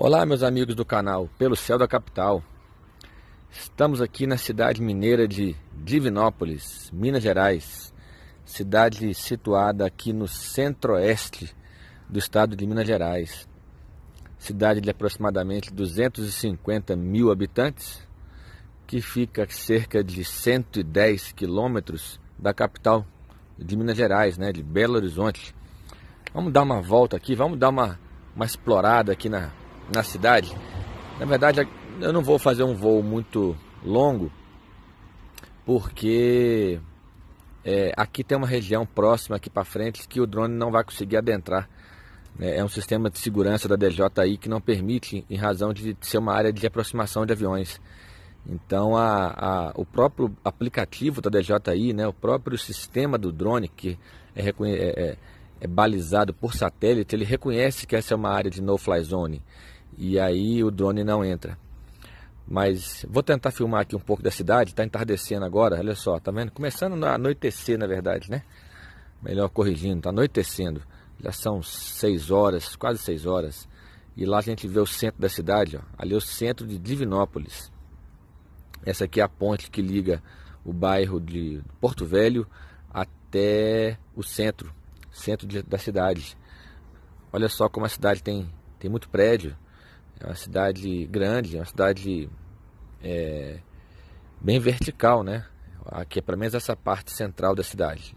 Olá, meus amigos do canal Pelo Céu da Capital. Estamos aqui na cidade mineira de Divinópolis, Minas Gerais, cidade situada aqui no centro-oeste do estado de Minas Gerais. Cidade de aproximadamente 250 mil habitantes, que fica a cerca de 110 quilômetros da capital de Minas Gerais, né, de Belo Horizonte. Vamos dar uma volta aqui, vamos dar uma, uma explorada aqui na na cidade. Na verdade, eu não vou fazer um voo muito longo, porque é, aqui tem uma região próxima aqui para frente que o drone não vai conseguir adentrar. Né? É um sistema de segurança da DJI que não permite, em razão de ser uma área de aproximação de aviões. Então, a, a, o próprio aplicativo da DJI, né, o próprio sistema do drone, que é, é, é, é balizado por satélite, ele reconhece que essa é uma área de no-fly zone e aí o drone não entra. Mas vou tentar filmar aqui um pouco da cidade, está entardecendo agora, olha só, tá vendo? Começando a anoitecer, na verdade, né? Melhor corrigindo, está anoitecendo. Já são 6 horas, quase 6 horas. E lá a gente vê o centro da cidade, ó. ali é o centro de Divinópolis. Essa aqui é a ponte que liga o bairro de Porto Velho até o centro, centro de, da cidade. Olha só como a cidade tem, tem muito prédio. É uma cidade grande, é uma cidade é, bem vertical, né? Aqui, é pelo menos essa parte central da cidade.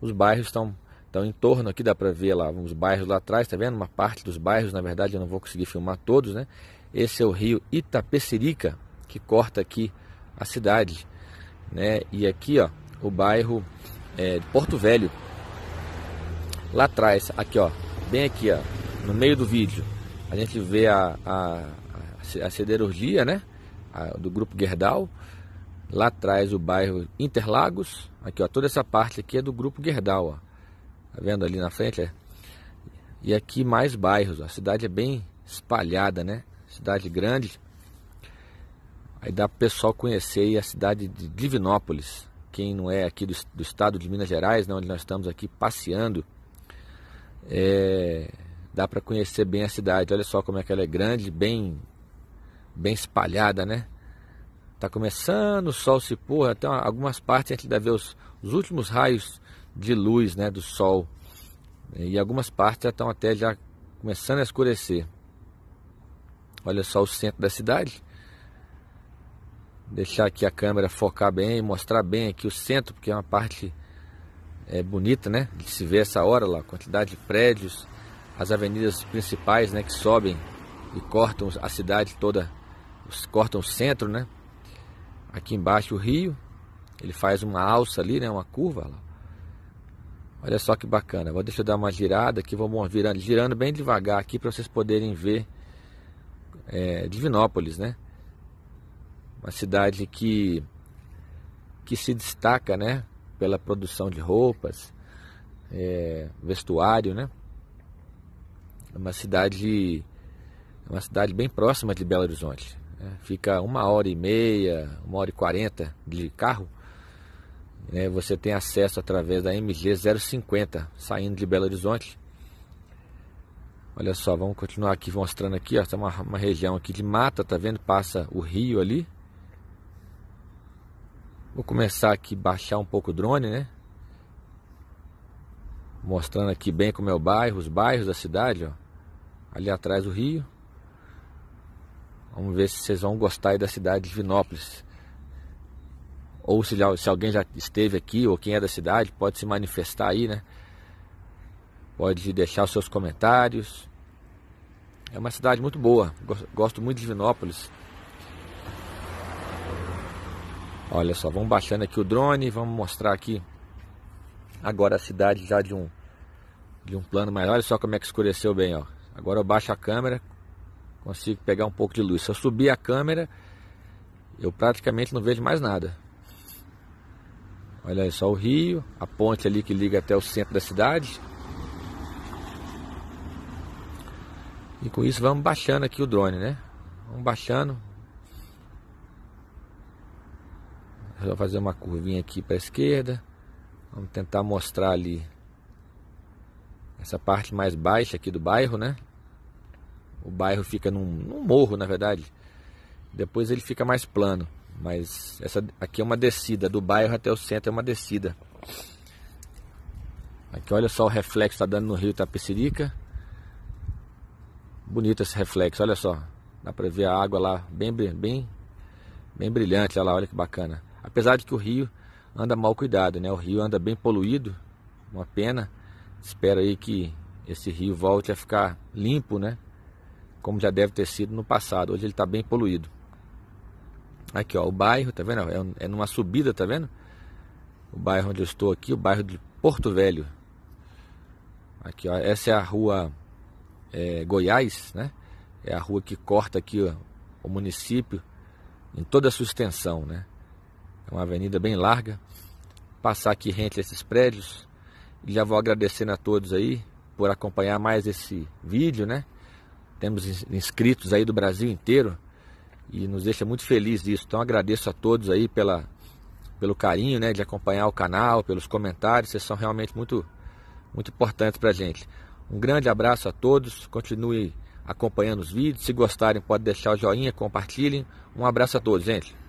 Os bairros estão então, em torno aqui dá para ver lá alguns bairros lá atrás, tá vendo? Uma parte dos bairros, na verdade, eu não vou conseguir filmar todos, né? Esse é o rio Itapecerica, que corta aqui a cidade, né? E aqui, ó, o bairro é, de Porto Velho. Lá atrás, aqui, ó, bem aqui, ó, no meio do vídeo, a gente vê a, a, a siderurgia, né? A, do grupo Gerdau. Lá atrás o bairro Interlagos. Aqui, ó, toda essa parte aqui é do grupo Gerdau, ó. Tá vendo ali na frente? É? E aqui mais bairros, ó. A cidade é bem espalhada, né? Cidade grande. Aí dá para o pessoal conhecer a cidade de Divinópolis. Quem não é aqui do, do estado de Minas Gerais, né, onde nós estamos aqui passeando. É, dá para conhecer bem a cidade. Olha só como é que ela é grande, bem bem espalhada, né? Tá começando o sol se pôr, até algumas partes a gente deve ver os, os últimos raios de luz, né, do sol. E algumas partes já estão até já começando a escurecer. Olha só o centro da cidade. Deixar aqui a câmera focar bem, mostrar bem aqui o centro, porque é uma parte é bonita, né? De se ver essa hora lá, quantidade de prédios, as avenidas principais né, que sobem e cortam a cidade toda, cortam o centro, né? Aqui embaixo o rio, ele faz uma alça ali, né, uma curva lá. Olha só que bacana. Vou deixa eu dar uma girada aqui, vamos virando, girando bem devagar aqui para vocês poderem ver é, Divinópolis, né? Uma cidade que que se destaca, né, pela produção de roupas, é, vestuário, né? É uma cidade, é uma cidade bem próxima de Belo Horizonte. Né? Fica uma hora e meia, uma hora e quarenta de carro. Né? Você tem acesso através da MG 050 saindo de Belo Horizonte. Olha só, vamos continuar aqui mostrando aqui, ó, tem é uma, uma região aqui de mata, tá vendo? Passa o rio ali. Vou começar aqui baixar um pouco o drone, né? Mostrando aqui bem como é o bairro, os bairros da cidade, ó ali atrás do rio. Vamos ver se vocês vão gostar da cidade de Vinópolis. Ou se, se alguém já esteve aqui, ou quem é da cidade, pode se manifestar aí, né? Pode deixar os seus comentários. É uma cidade muito boa. Gosto muito de Vinópolis. Olha só, vamos baixando aqui o drone, vamos mostrar aqui agora a cidade já de um de um plano maior. Olha só como é que escureceu bem, ó. Agora eu baixo a câmera, consigo pegar um pouco de luz. Se eu subir a câmera, eu praticamente não vejo mais nada. Olha só o rio, a ponte ali que liga até o centro da cidade. E com isso vamos baixando aqui o drone, né? Vamos baixando. Vou fazer uma curvinha aqui para a esquerda. Vamos tentar mostrar ali essa parte mais baixa aqui do bairro, né? O bairro fica num, num morro, na verdade. Depois ele fica mais plano, mas essa aqui é uma descida do bairro até o centro é uma descida. Aqui olha só o reflexo tá dando no rio Tapecirica. Bonito esse reflexo, olha só. Dá para ver a água lá bem bem bem brilhante, olha lá, olha que bacana. Apesar de que o rio anda mal cuidado, né? O rio anda bem poluído, uma pena espera aí que esse rio volte a ficar limpo, né? Como já deve ter sido no passado. Hoje ele está bem poluído. Aqui, ó, o bairro, tá vendo? É, é, numa subida, tá vendo? O bairro onde eu estou aqui, o bairro de Porto Velho. Aqui, ó, essa é a rua é, Goiás, né? É a rua que corta aqui ó, o município em toda a sua extensão, né? É uma avenida bem larga. Passar aqui rente a esses prédios, já vou agradecendo a todos aí por acompanhar mais esse vídeo, né? Temos inscritos aí do Brasil inteiro e nos deixa muito feliz disso. Então agradeço a todos aí pela, pelo carinho, né, de acompanhar o canal, pelos comentários, vocês são realmente muito muito importantes pra gente. Um grande abraço a todos, continue acompanhando os vídeos. Se gostarem, pode deixar o joinha, compartilhem. Um abraço a todos, gente.